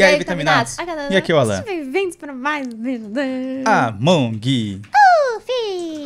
E, e aí, aí, tá vitaminados? E aqui o Alan. Bem-vindos para mais um Among.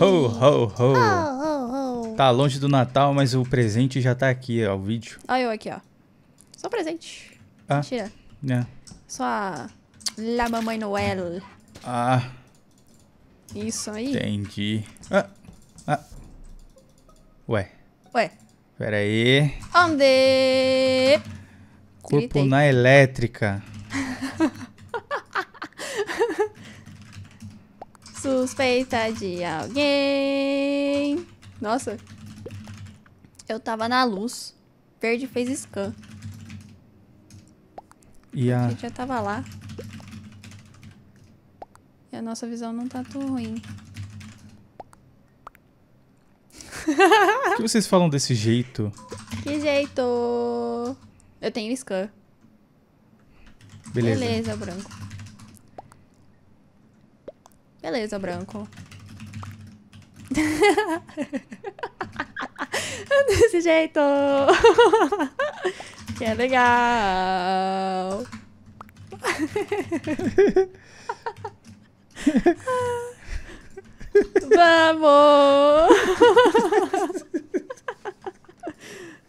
Uh, Ho, ho, ho. Tá longe do Natal, mas o presente já tá aqui, ó, o vídeo. Olha eu aqui, ó. Só presente. Ah. Mentira. É. Só a... La Mamãe Noel. Ah. Isso aí. Entendi. Ah. Ah. Ué. Ué. Pera aí. Onde? Corpo Gritei. na elétrica. suspeita de alguém. Nossa. Eu tava na luz. Verde fez scan. E a... a gente já tava lá. E a nossa visão não tá tão ruim. Por que vocês falam desse jeito? Que jeito? Eu tenho scan. Beleza. Beleza, branco. Beleza, branco. Desse jeito. que é legal. Vamos!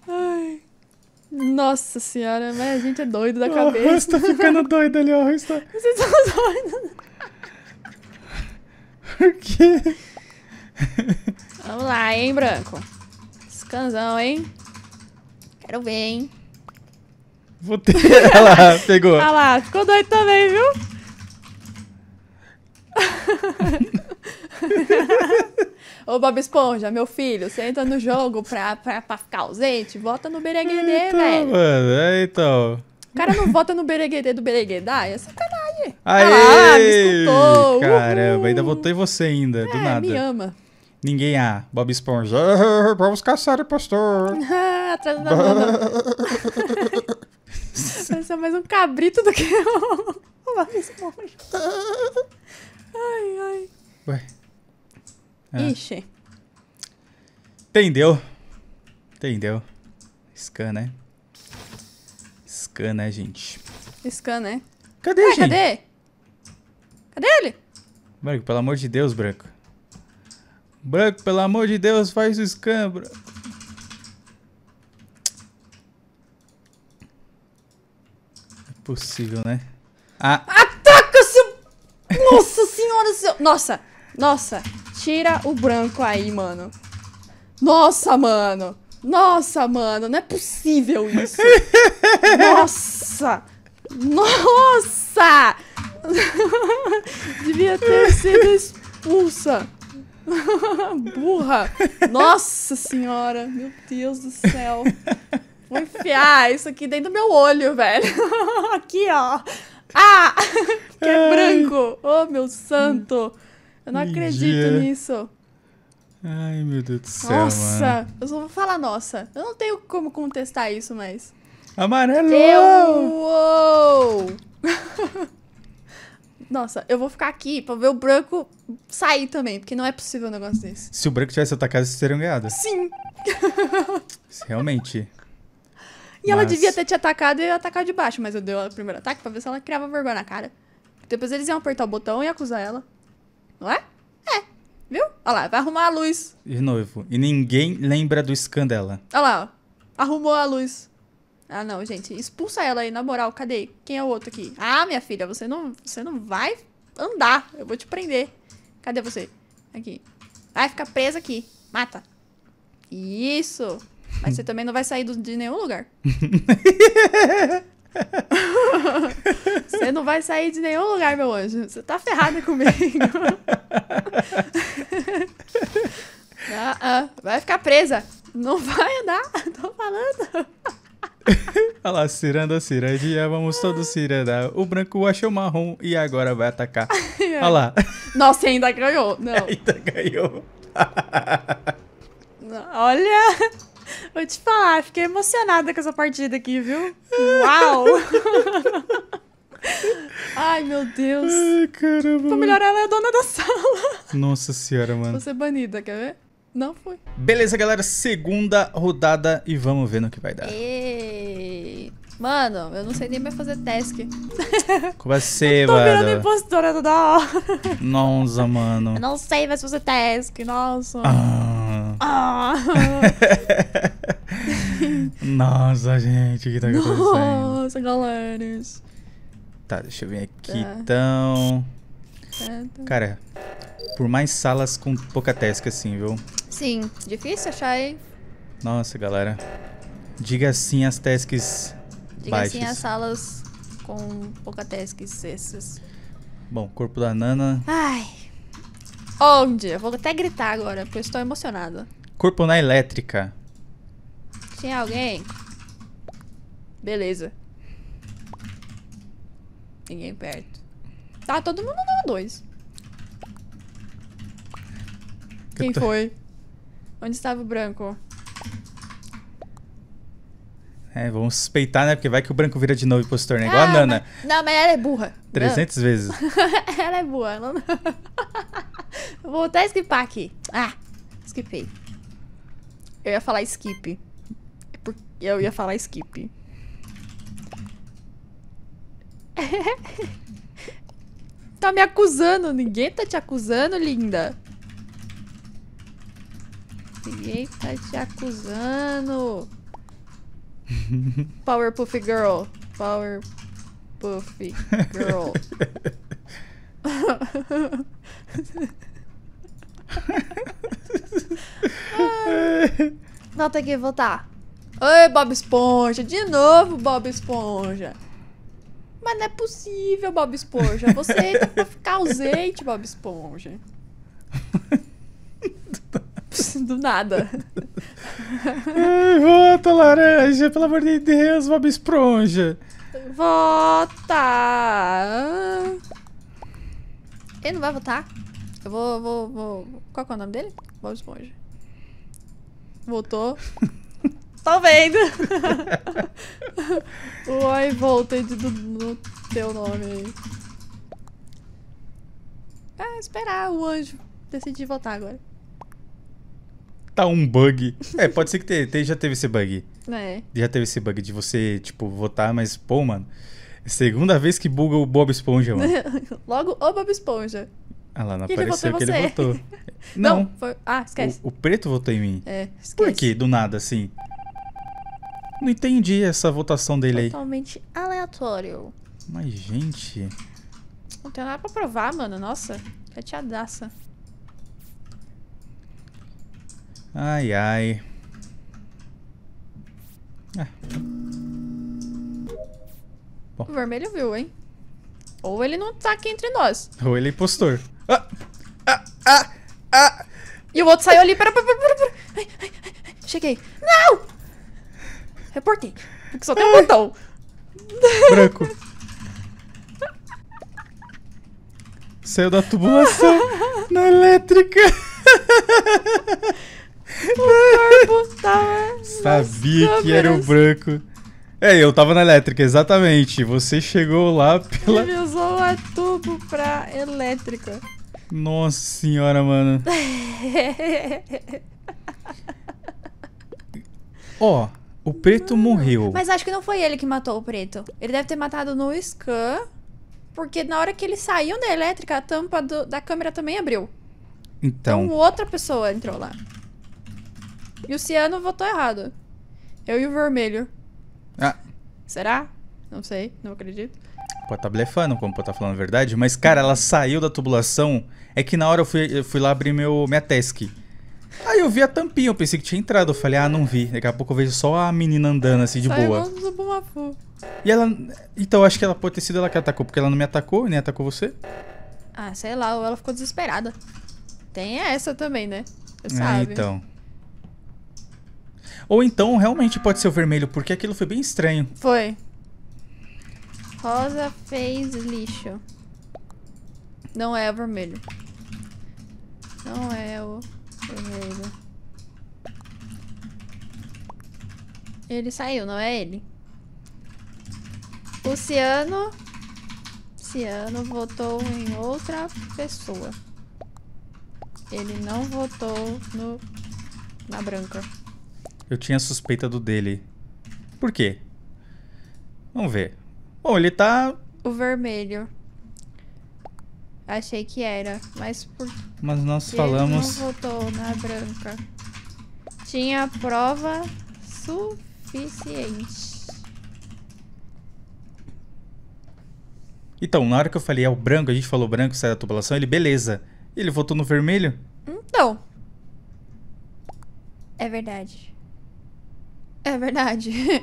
Ai. Nossa senhora, mas a gente é doido da tá cabeça. O Hans tá ficando doido ali, ó. Tá- Vocês estão doidos. Por quê? Vamos lá, hein, branco. Escansão, hein? Quero ver, hein? Vou ter. Olha lá, pegou. Olha lá, ficou doido também, viu? Ô Bob Esponja, meu filho, você entra no jogo pra, pra, pra ficar ausente, vota no Bereguedê, então, velho. Mano, é, então. O cara não vota no Bereguedê do Bereguedá, é sacanagem. Tá Aê! Ah, me Caramba, Uhul. ainda votou em você ainda, é, do nada. me ama. Ninguém há. Ah, Bob Esponja. Vamos caçar, o pastor. Atrás da Você é mais um cabrito do que eu. Bob Esponja. Ai, ai. Ué. Ah. Ixi. Entendeu. Entendeu. Scan, né? Scan, né, gente? Scan, né? Cadê, Ué, gente? Cadê? Cadê ele? Branco, pelo amor de Deus, Branco. Branco, pelo amor de Deus, faz o scan, Branco. É possível né? Ah. Ataca, seu... Nossa senhora, seu... Nossa, nossa. Tira o branco aí, mano. Nossa, mano. Nossa, mano, não é possível isso. Nossa. Nossa. Devia ter sido expulsa. Burra. Nossa senhora. Meu Deus do céu. Vou enfiar isso aqui dentro do meu olho, velho. aqui, ó. Ah! que é branco. Oh, meu santo. Eu não acredito nisso. Ai, meu Deus do céu. Nossa, mano. eu só vou falar nossa. Eu não tenho como contestar isso, mas. Amarelo! Eu, uou! Nossa, eu vou ficar aqui pra ver o branco sair também, porque não é possível um negócio desse. Se o branco tivesse atacado, vocês teriam ganhado. Sim! Realmente. E mas... ela devia ter te atacado e atacar de baixo, mas eu dei o primeiro ataque pra ver se ela criava vergonha na cara. Depois eles iam apertar o botão e acusar ela. Não é? É. Viu? Olha lá, vai arrumar a luz. De novo. E ninguém lembra do scan dela. Olha lá, ó. Arrumou a luz. Ah, não, gente. Expulsa ela aí, na moral. Cadê? Quem é o outro aqui? Ah, minha filha, você não, você não vai andar. Eu vou te prender. Cadê você? Aqui. Vai ficar presa aqui. Mata. Isso. Mas você também não vai sair do, de nenhum lugar. você não vai sair de nenhum lugar, meu anjo. Você tá ferrada comigo. ah, ah. Vai ficar presa. Não vai andar. Tô falando. Olha lá, ciranda, cirandia, vamos todos cirandar. O branco achou marrom e agora vai atacar. É. Olha lá. Nossa, e ainda ganhou. Não. Ainda ganhou. Olha, vou te falar, fiquei emocionada com essa partida aqui, viu? Uau! Ai, meu Deus. Ai, caramba. Pra melhor, ela é a dona da sala. Nossa senhora, mano. Vou ser banida, quer ver? Não foi. Beleza, galera. Segunda rodada e vamos ver no que vai dar. Ei. Mano, eu não sei nem mais fazer task. Como é ser, mano? tô virando impostora toda hora. Nossa, mano. Eu não sei mais fazer task, nossa. Ah. ah. nossa, gente, o que tá acontecendo? Nossa, galera. Tá, deixa eu vir aqui, tá. então. Tá, tá. Cara, por mais salas com pouca task assim, viu? Sim, difícil achar, hein? Nossa, galera. Diga sim as tasks Diga baixas. sim as salas com pouca tasks essas. Bom, corpo da Nana. Ai. Onde? Eu vou até gritar agora, porque eu estou emocionada. Corpo na elétrica. Tinha alguém? Beleza. Ninguém perto. Tá todo mundo no 2. Quem tô... foi? Onde estava o branco? É, vamos suspeitar, né? Porque vai que o branco vira de novo e postura, né? Igual ah, a Nana. não, mas ela é burra. 300 não. vezes. ela é burra. Ela não... Vou até skipar aqui. Ah, skipei. Eu ia falar skip. É eu ia falar skip. tá me acusando. Ninguém tá te acusando, linda. Ninguém tá te acusando. Powerpuff Girl. Powerpuff Girl. Nota que voltar. Oi, Bob Esponja. De novo, Bob Esponja. Mas não é possível, Bob Esponja. Você tá pra ficar ausente, Bob Esponja. do nada. Vota, laranja, pelo amor de Deus, Bob Esponja. Vota! Ele não vai votar? Eu vou, vou, vou... Qual é o nome dele? Bob Esponja. Voltou. Tô vendo! Oi, I do, do teu nome aí. Ah, esperar o anjo decidir votar agora tá um bug. É, pode ser que te, te, já teve esse bug. É. Já teve esse bug de você, tipo, votar, mas, pô, mano. É segunda vez que buga o Bob Esponja, mano. Logo o Bob Esponja. Ah lá, não e apareceu que ele votou. Não. não foi... Ah, esquece. O, o, preto votou em mim. É, esquece. Por que, do nada, assim? Não entendi essa votação dele Totalmente aí. Totalmente aleatório. Mas, gente. Não tem nada pra provar, mano. Nossa, chateadaça. Ai, ai. É. Bom. O vermelho viu, hein? Ou ele não tá aqui entre nós. Ou ele é impostor. Ah, ah, ah, ah. E o outro saiu ali. Pera, pera, pera, pera. Ai, ai, ai. Cheguei. Não! Reportei. Porque só tem um botão. Branco. Saiu da tubulação na elétrica. branco. Tá? Sabia que era o branco. É, eu tava na elétrica, exatamente. Você chegou lá pela. Ele usou a tubo pra elétrica. Nossa senhora, mano. Ó, oh, o preto morreu. Mas acho que não foi ele que matou o preto. Ele deve ter matado no scan. Porque na hora que ele saiu da elétrica, a tampa do, da câmera também abriu. Então. Então outra pessoa entrou lá. E o ciano votou errado. Eu e o vermelho. Ah. Será? Não sei, não acredito. Pode estar tá blefando, como pode estar tá falando a verdade. Mas, cara, ela saiu da tubulação. É que na hora eu fui, eu fui lá abrir meu, minha task. Aí eu vi a tampinha, eu pensei que tinha entrado. Eu falei, ah, não vi. Daqui a pouco eu vejo só a menina andando assim de Saiu boa. Do e ela. Então, acho que ela pode ter sido ela que atacou, porque ela não me atacou, nem atacou você. Ah, sei lá, ou ela ficou desesperada. Tem essa também, né? Você é, então. Ou então realmente pode ser o vermelho, porque aquilo foi bem estranho. Foi. Rosa fez lixo. Não é o vermelho. Não é o vermelho. Ele saiu, não é ele? O Ciano... Ciano votou em outra pessoa. Ele não votou no... na branca. Eu tinha suspeita do dele. Por quê? Vamos ver. Bom, ele tá. O vermelho. Achei que era, mas por. Mas nós falamos. Ele não votou na branca. Tinha prova suficiente. Então, na hora que eu falei é o branco, a gente falou branco, sai da tubulação, ele, beleza. Ele votou no vermelho? Então. É verdade. É verdade.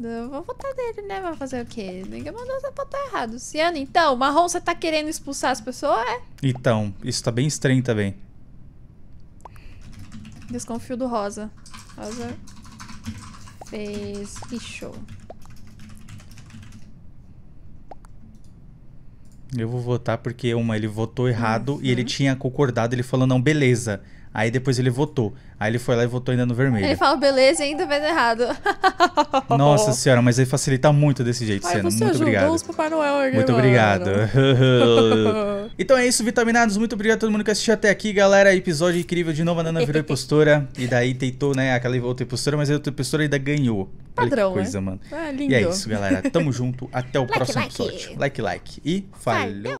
Eu vou votar nele, né? Vai fazer o quê? Ninguém mandou você votar errado. Ciano, então, Marrom, você tá querendo expulsar as pessoas, é? Então, isso tá bem estranho também. Desconfio do Rosa. Rosa fez... show. Eu vou votar porque, uma, ele votou errado uhum. e ele tinha concordado, ele falou, não, beleza. Beleza. Aí depois ele votou. Aí ele foi lá e votou ainda no vermelho. Ele fala, beleza, ainda vendo errado. Nossa senhora, mas aí facilita muito desse jeito, Ai, Senna. Muito obrigado. muito obrigado. então é isso, Vitaminados. Muito obrigado a todo mundo que assistiu até aqui, galera. Episódio incrível. De novo, a Nana virou impostora. E daí tentou, né? Aquela outra impostora, mas a outra impostora ainda ganhou. Padrão. Olha né? coisa, né? mano. É, lindo. E é isso, galera. Tamo junto. Até o like, próximo like. episódio. Like, like. E falou.